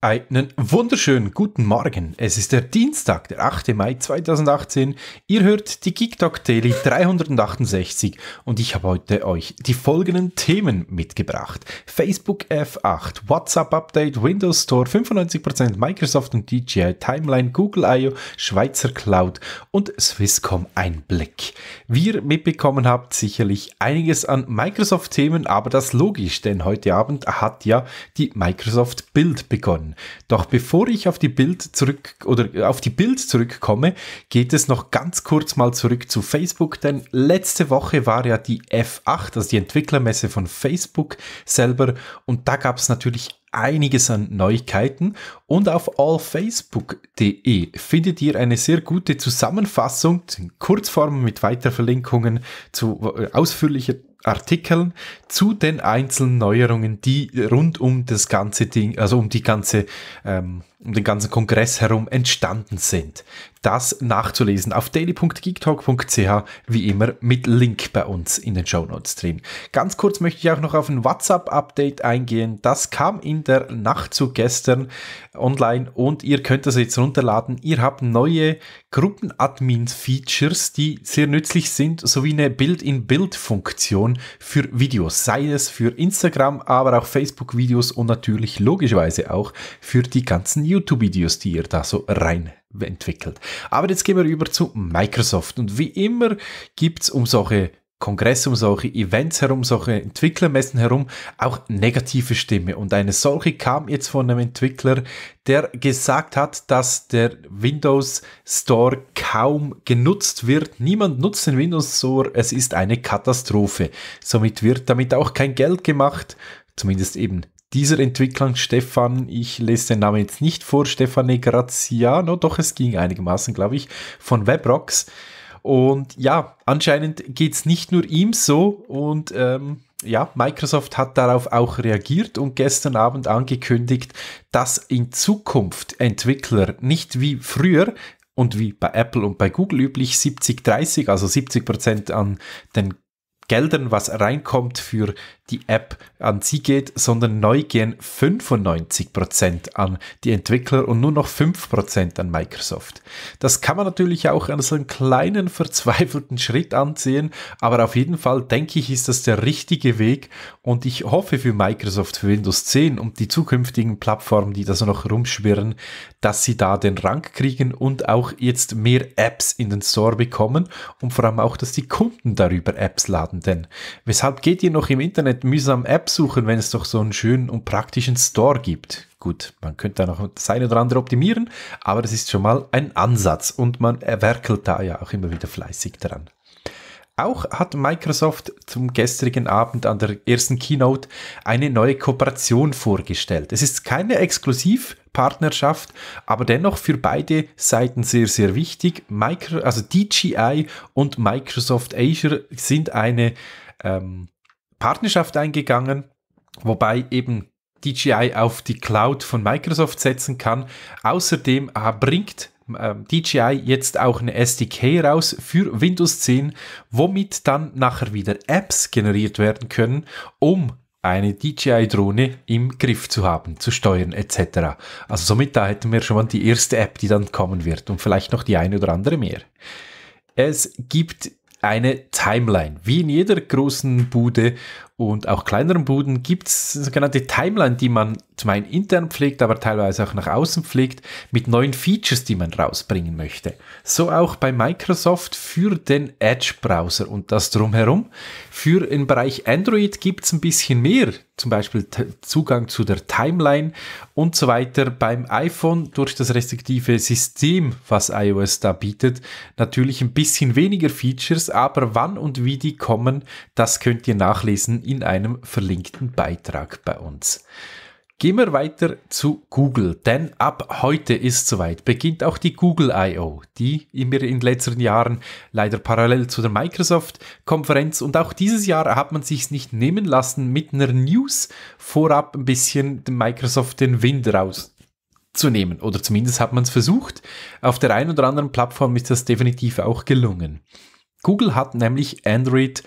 Einen wunderschönen guten Morgen. Es ist der Dienstag, der 8. Mai 2018. Ihr hört die GeekTalk Daily 368 und ich habe heute euch die folgenden Themen mitgebracht. Facebook F8, WhatsApp Update, Windows Store 95%, Microsoft und DJI Timeline, Google IO, Schweizer Cloud und Swisscom Einblick. Wie ihr mitbekommen habt, sicherlich einiges an Microsoft-Themen, aber das logisch, denn heute Abend hat ja die Microsoft Build begonnen an. Doch bevor ich auf die Bild zurück oder auf die Bild zurückkomme, geht es noch ganz kurz mal zurück zu Facebook, denn letzte Woche war ja die F8, also die Entwicklermesse von Facebook selber und da gab es natürlich einiges an Neuigkeiten und auf allfacebook.de findet ihr eine sehr gute Zusammenfassung in Kurzform mit Weiterverlinkungen zu äh, ausführlicher Artikeln zu den einzelnen Neuerungen, die rund um das ganze Ding, also um die ganze ähm, um den ganzen Kongress herum entstanden sind. Das nachzulesen auf daily.geektalk.ch, wie immer mit Link bei uns in den Show Notes drin. Ganz kurz möchte ich auch noch auf ein WhatsApp-Update eingehen. Das kam in der Nacht zu gestern online und ihr könnt das jetzt runterladen. Ihr habt neue Gruppen-Admin-Features, die sehr nützlich sind, sowie eine Bild-in-Bild-Funktion für Videos, sei es für Instagram, aber auch Facebook-Videos und natürlich logischerweise auch für die ganzen YouTube-Videos, die ihr da so rein entwickelt. Aber jetzt gehen wir über zu Microsoft. Und wie immer gibt es um solche Kongresse, um solche Events herum, solche Entwicklermessen herum auch negative Stimme. Und eine solche kam jetzt von einem Entwickler, der gesagt hat, dass der Windows Store kaum genutzt wird. Niemand nutzt den Windows Store. Es ist eine Katastrophe. Somit wird damit auch kein Geld gemacht. Zumindest eben dieser Entwicklung Stefan, ich lese den Namen jetzt nicht vor, Stefane Graziano, doch es ging einigermaßen, glaube ich, von Webrocks. Und ja, anscheinend geht es nicht nur ihm so und ähm, ja, Microsoft hat darauf auch reagiert und gestern Abend angekündigt, dass in Zukunft Entwickler nicht wie früher und wie bei Apple und bei Google üblich 70-30, also 70% Prozent an den Geldern, was reinkommt für die App an sie geht, sondern neu gehen 95% an die Entwickler und nur noch 5% an Microsoft. Das kann man natürlich auch an so einem kleinen verzweifelten Schritt ansehen, aber auf jeden Fall denke ich, ist das der richtige Weg und ich hoffe für Microsoft, für Windows 10 und die zukünftigen Plattformen, die da so noch rumschwirren, dass sie da den Rang kriegen und auch jetzt mehr Apps in den Store bekommen und vor allem auch, dass die Kunden darüber Apps laden haben denn? Weshalb geht ihr noch im Internet mühsam Apps suchen, wenn es doch so einen schönen und praktischen Store gibt? Gut, man könnte da noch das eine oder andere optimieren, aber das ist schon mal ein Ansatz und man werkelt da ja auch immer wieder fleißig dran. Auch hat Microsoft zum gestrigen Abend an der ersten Keynote eine neue Kooperation vorgestellt. Es ist keine Exklusivpartnerschaft, aber dennoch für beide Seiten sehr, sehr wichtig. Micro, also DJI und Microsoft Azure sind eine ähm, Partnerschaft eingegangen, wobei eben DJI auf die Cloud von Microsoft setzen kann. Außerdem ah, bringt ähm, DJI jetzt auch eine SDK raus für Windows 10, womit dann nachher wieder Apps generiert werden können, um eine DJI-Drohne im Griff zu haben, zu steuern etc. Also somit da hätten wir schon mal die erste App, die dann kommen wird und vielleicht noch die eine oder andere mehr. Es gibt eine Timeline. Wie in jeder großen Bude und auch kleineren Buden gibt es sogenannte Timeline, die man zum einen intern pflegt, aber teilweise auch nach außen pflegt, mit neuen Features, die man rausbringen möchte. So auch bei Microsoft für den Edge-Browser und das drumherum. Für den Bereich Android gibt es ein bisschen mehr, zum Beispiel Zugang zu der Timeline und so weiter. Beim iPhone durch das restriktive System, was iOS da bietet, natürlich ein bisschen weniger Features, aber wann und wie die kommen, das könnt ihr nachlesen in einem verlinkten Beitrag bei uns. Gehen wir weiter zu Google, denn ab heute ist soweit, beginnt auch die Google I.O., die immer in den letzten Jahren leider parallel zu der Microsoft-Konferenz und auch dieses Jahr hat man sich nicht nehmen lassen, mit einer News vorab ein bisschen Microsoft den Wind rauszunehmen Oder zumindest hat man es versucht. Auf der einen oder anderen Plattform ist das definitiv auch gelungen. Google hat nämlich Android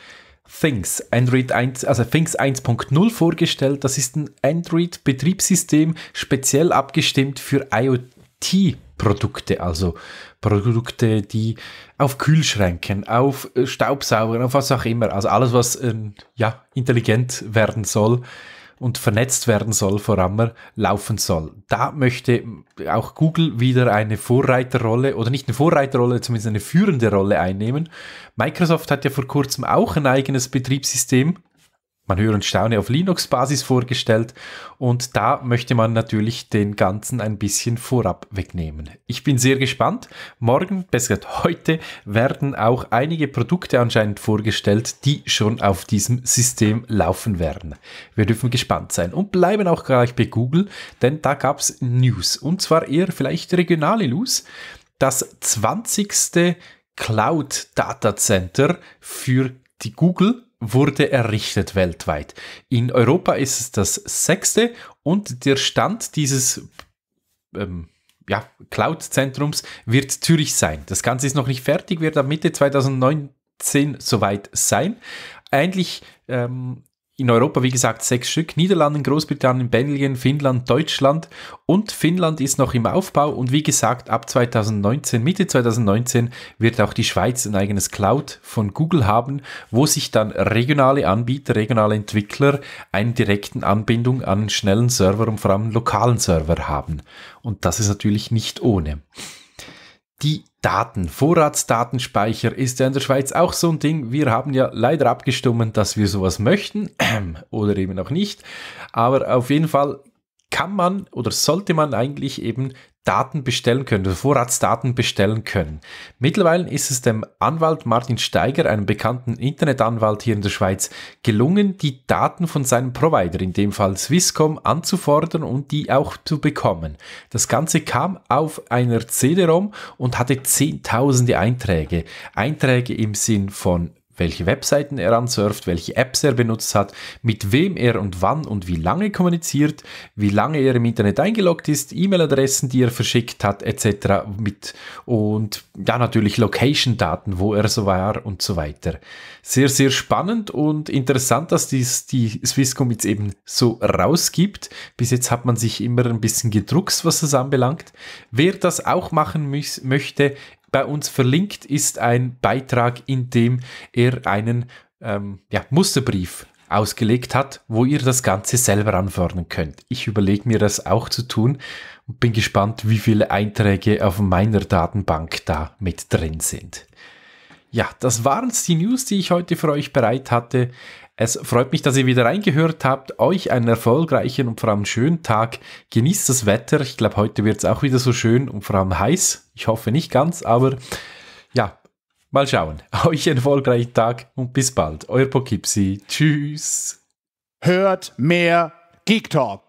Things, Android 1, also Things 1.0 vorgestellt. Das ist ein Android-Betriebssystem, speziell abgestimmt für IoT-Produkte, also Produkte, die auf Kühlschränken, auf äh, Staubsaugern, auf was auch immer, also alles, was ähm, ja, intelligent werden soll, und vernetzt werden soll, vor allem laufen soll. Da möchte auch Google wieder eine Vorreiterrolle oder nicht eine Vorreiterrolle, zumindest eine führende Rolle einnehmen. Microsoft hat ja vor kurzem auch ein eigenes Betriebssystem man höre und staune, auf Linux-Basis vorgestellt. Und da möchte man natürlich den Ganzen ein bisschen vorab wegnehmen. Ich bin sehr gespannt. Morgen, besser gesagt heute, werden auch einige Produkte anscheinend vorgestellt, die schon auf diesem System laufen werden. Wir dürfen gespannt sein und bleiben auch gleich bei Google, denn da gab es News. Und zwar eher vielleicht regionale News. Das 20. Cloud Data Center für die Google wurde errichtet weltweit. In Europa ist es das sechste und der Stand dieses ähm, ja, Cloud-Zentrums wird Zürich sein. Das Ganze ist noch nicht fertig, wird am Mitte 2019 soweit sein. Eigentlich ähm, in Europa, wie gesagt, sechs Stück. Niederlanden, Großbritannien, Belgien, Finnland, Deutschland. Und Finnland ist noch im Aufbau. Und wie gesagt, ab 2019, Mitte 2019, wird auch die Schweiz ein eigenes Cloud von Google haben, wo sich dann regionale Anbieter, regionale Entwickler einen direkten Anbindung an einen schnellen Server und vor allem einen lokalen Server haben. Und das ist natürlich nicht ohne die Daten. Vorratsdatenspeicher ist ja in der Schweiz auch so ein Ding. Wir haben ja leider abgestimmt, dass wir sowas möchten oder eben auch nicht. Aber auf jeden Fall kann man oder sollte man eigentlich eben Daten bestellen können, also Vorratsdaten bestellen können. Mittlerweile ist es dem Anwalt Martin Steiger, einem bekannten Internetanwalt hier in der Schweiz, gelungen, die Daten von seinem Provider, in dem Fall Swisscom, anzufordern und die auch zu bekommen. Das Ganze kam auf einer CD-ROM und hatte zehntausende Einträge. Einträge im Sinn von welche Webseiten er ansurft, welche Apps er benutzt hat, mit wem er und wann und wie lange kommuniziert, wie lange er im Internet eingeloggt ist, E-Mail-Adressen, die er verschickt hat, etc. mit und ja natürlich Location-Daten, wo er so war und so weiter. Sehr, sehr spannend und interessant, dass dies die Swisscom jetzt eben so rausgibt. Bis jetzt hat man sich immer ein bisschen gedruckst, was das anbelangt. Wer das auch machen möchte, bei uns verlinkt ist ein Beitrag, in dem er einen ähm, ja, Musterbrief ausgelegt hat, wo ihr das Ganze selber anfordern könnt. Ich überlege mir das auch zu tun und bin gespannt, wie viele Einträge auf meiner Datenbank da mit drin sind. Ja, das waren die News, die ich heute für euch bereit hatte. Es freut mich, dass ihr wieder reingehört habt. Euch einen erfolgreichen und vor allem schönen Tag. Genießt das Wetter. Ich glaube, heute wird es auch wieder so schön und vor allem heiß. Ich hoffe nicht ganz, aber ja, mal schauen. Euch einen erfolgreichen Tag und bis bald. Euer Pokipsi. Tschüss. Hört mehr Geek Talk.